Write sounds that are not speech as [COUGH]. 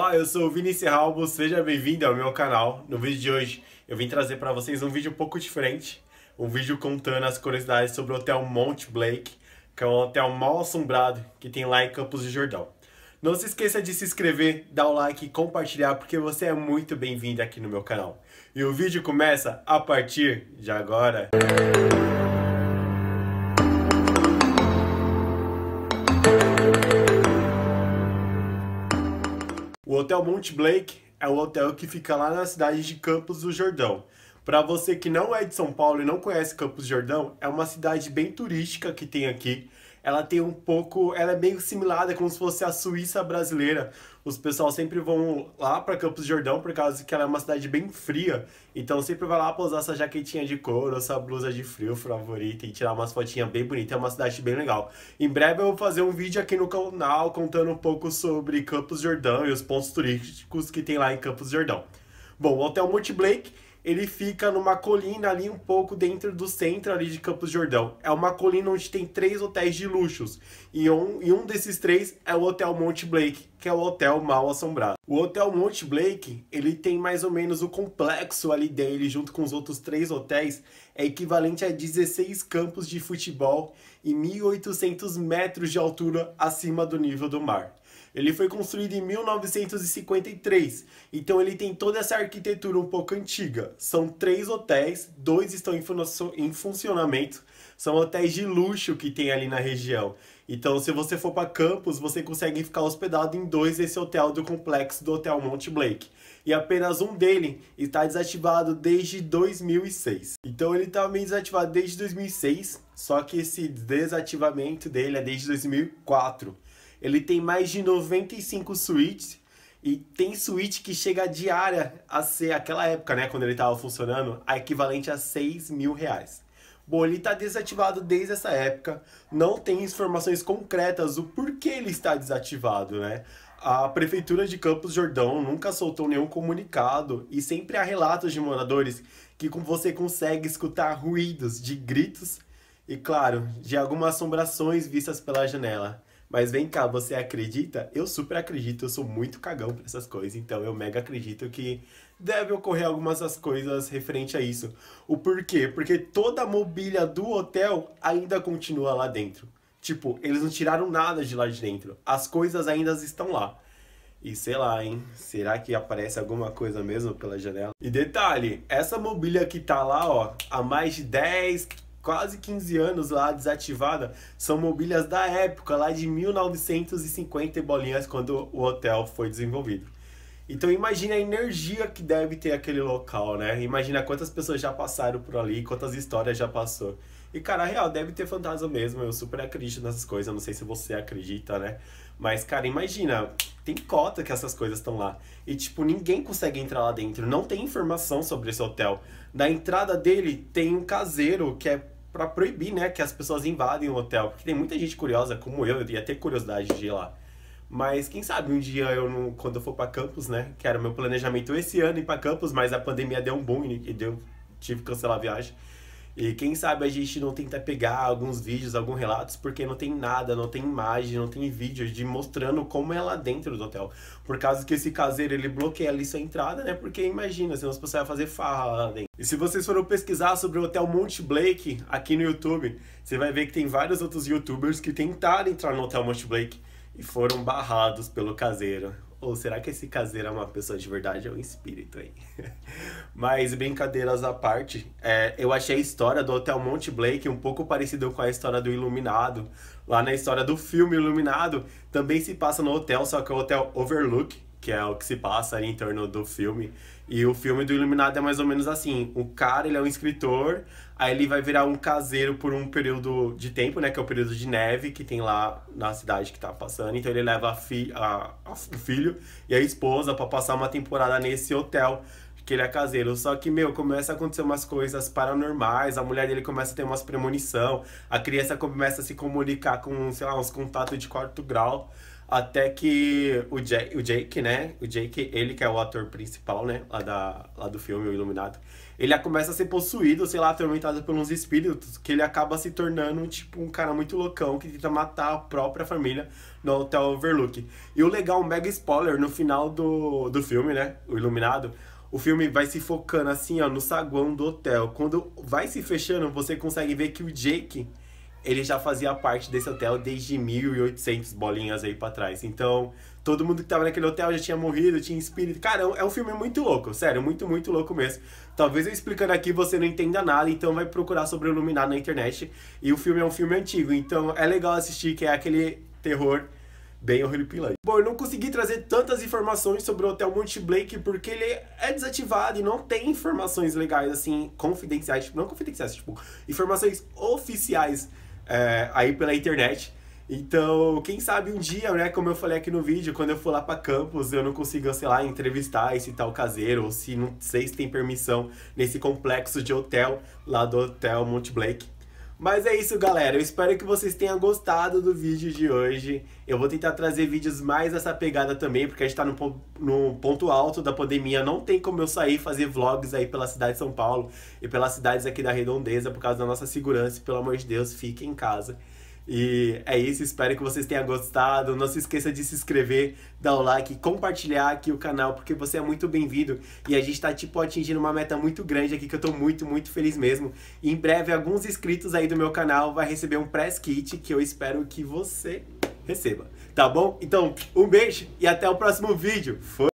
Olá, eu sou o Vinícius Ralbo, seja bem-vindo ao meu canal. No vídeo de hoje eu vim trazer para vocês um vídeo um pouco diferente, um vídeo contando as curiosidades sobre o Hotel Mount Blake, que é um hotel mal assombrado que tem lá em Campos do Jordão. Não se esqueça de se inscrever, dar o like e compartilhar porque você é muito bem-vindo aqui no meu canal. E o vídeo começa a partir de agora. Música Hotel Monte Blake é um hotel que fica lá na cidade de Campos do Jordão. Para você que não é de São Paulo e não conhece Campos do Jordão, é uma cidade bem turística que tem aqui. Ela tem um pouco, ela é meio similar, como se fosse a Suíça brasileira, os pessoal sempre vão lá para Campos Jordão, por causa que ela é uma cidade bem fria. Então sempre vai lá pra usar essa jaquetinha de couro, essa blusa de frio favorita e tirar umas fotinhas bem bonitas. É uma cidade bem legal. Em breve eu vou fazer um vídeo aqui no canal contando um pouco sobre Campos Jordão e os pontos turísticos que tem lá em Campos Jordão. Bom, o Hotel Multi Blake ele fica numa colina ali um pouco dentro do centro ali de Campos Jordão. É uma colina onde tem três hotéis de luxos. E um, e um desses três é o Hotel Monte Blake, que é o hotel mal assombrado. O Hotel Monte Blake, ele tem mais ou menos o complexo ali dele, junto com os outros três hotéis, é equivalente a 16 campos de futebol e 1.800 metros de altura acima do nível do mar. Ele foi construído em 1953, então ele tem toda essa arquitetura um pouco antiga. São três hotéis, dois estão em, fun em funcionamento, são hotéis de luxo que tem ali na região. Então, se você for para Campos, você consegue ficar hospedado em dois desse hotel do complexo do Hotel Monte Blake. E apenas um dele está desativado desde 2006. Então, ele está meio desativado desde 2006, só que esse desativamento dele é desde 2004. Ele tem mais de 95 suítes e tem suíte que chega diária a ser, aquela época, né, quando ele estava funcionando, a equivalente a 6 mil reais. Bom, ele está desativado desde essa época, não tem informações concretas do porquê ele está desativado, né? A Prefeitura de Campos Jordão nunca soltou nenhum comunicado e sempre há relatos de moradores que você consegue escutar ruídos de gritos e, claro, de algumas assombrações vistas pela janela. Mas vem cá, você acredita? Eu super acredito, eu sou muito cagão pra essas coisas, então eu mega acredito que deve ocorrer algumas das coisas referente a isso. O porquê? Porque toda a mobília do hotel ainda continua lá dentro. Tipo, eles não tiraram nada de lá de dentro. As coisas ainda estão lá. E sei lá, hein? Será que aparece alguma coisa mesmo pela janela? E detalhe, essa mobília que tá lá, ó, há mais de 10, quase 15 anos lá desativada, são mobílias da época, lá de 1950 bolinhas, quando o hotel foi desenvolvido. Então imagine a energia que deve ter aquele local, né? Imagina quantas pessoas já passaram por ali, quantas histórias já passou. E cara, real, deve ter fantasma mesmo, eu super acredito nessas coisas, não sei se você acredita, né? Mas, cara, imagina, tem cota que essas coisas estão lá. E, tipo, ninguém consegue entrar lá dentro. Não tem informação sobre esse hotel. Na entrada dele tem um caseiro que é para proibir, né, que as pessoas invadem o hotel. Porque tem muita gente curiosa, como eu, eu ia ter curiosidade de ir lá. Mas quem sabe um dia eu não, quando eu for para campus, né? Que era o meu planejamento esse ano ir para campus, mas a pandemia deu um boom e deu, tive que cancelar a viagem. E quem sabe a gente não tenta pegar alguns vídeos, alguns relatos, porque não tem nada, não tem imagem, não tem vídeo de mostrando como é lá dentro do hotel. Por causa que esse caseiro, ele bloqueia ali sua entrada, né? Porque imagina, senão você vai fazer farra lá dentro. E se vocês foram pesquisar sobre o Hotel Monte Blake aqui no YouTube, você vai ver que tem vários outros youtubers que tentaram entrar no Hotel Monte Blake e foram barrados pelo caseiro. Ou será que esse caseiro é uma pessoa de verdade ou é um espírito aí? [LAUGHS] Mas brincadeiras à parte, é, eu achei a história do Hotel Monte Blake um pouco parecida com a história do Iluminado. Lá na história do filme Iluminado, também se passa no hotel, só que é o Hotel Overlook, que é o que se passa ali em torno do filme. E o filme do Iluminado é mais ou menos assim: o cara ele é um escritor, aí ele vai virar um caseiro por um período de tempo, né? Que é o período de neve que tem lá na cidade que tá passando. Então ele leva a fi a, a, o filho e a esposa para passar uma temporada nesse hotel que ele é caseiro. Só que, meu, começa a acontecer umas coisas paranormais, a mulher dele começa a ter umas premonição, a criança começa a se comunicar com, sei lá, uns contatos de quarto grau. Até que o Jake, o Jake, né? O Jake, ele que é o ator principal, né? Lá, da, lá do filme, o Iluminado. Ele começa a ser possuído, sei lá, atormentado por uns espíritos, que ele acaba se tornando, tipo, um cara muito loucão que tenta matar a própria família no Hotel Overlook. E o legal, um mega spoiler, no final do, do filme, né? O Iluminado. O filme vai se focando, assim, ó, no saguão do hotel. Quando vai se fechando, você consegue ver que o Jake ele já fazia parte desse hotel desde 1800 bolinhas aí para trás. Então, todo mundo que tava naquele hotel já tinha morrido, tinha espírito. Cara, é um filme muito louco, sério, muito, muito louco mesmo. Talvez eu explicando aqui você não entenda nada, então vai procurar sobre o Iluminado na internet. E o filme é um filme antigo, então é legal assistir, que é aquele terror bem horripilante. Bom, eu não consegui trazer tantas informações sobre o Hotel Monte Blake porque ele é desativado e não tem informações legais, assim, confidenciais, tipo, não confidenciais, tipo, informações oficiais é, aí pela internet. Então, quem sabe um dia, né, como eu falei aqui no vídeo, quando eu for lá para campus, eu não consigo sei lá, entrevistar esse tal caseiro, ou se não sei se tem permissão nesse complexo de hotel lá do Hotel Monte Blake. Mas é isso, galera. Eu espero que vocês tenham gostado do vídeo de hoje. Eu vou tentar trazer vídeos mais dessa pegada também, porque a gente tá no, no ponto alto da pandemia. Não tem como eu sair e fazer vlogs aí pela cidade de São Paulo e pelas cidades aqui da Redondeza por causa da nossa segurança. Pelo amor de Deus, fiquem em casa. E é isso, espero que vocês tenham gostado. Não se esqueça de se inscrever, dar o like, compartilhar aqui o canal, porque você é muito bem-vindo. E a gente tá, tipo, atingindo uma meta muito grande aqui, que eu tô muito, muito feliz mesmo. E em breve, alguns inscritos aí do meu canal vai receber um press kit que eu espero que você receba. Tá bom? Então, um beijo e até o próximo vídeo. Foi!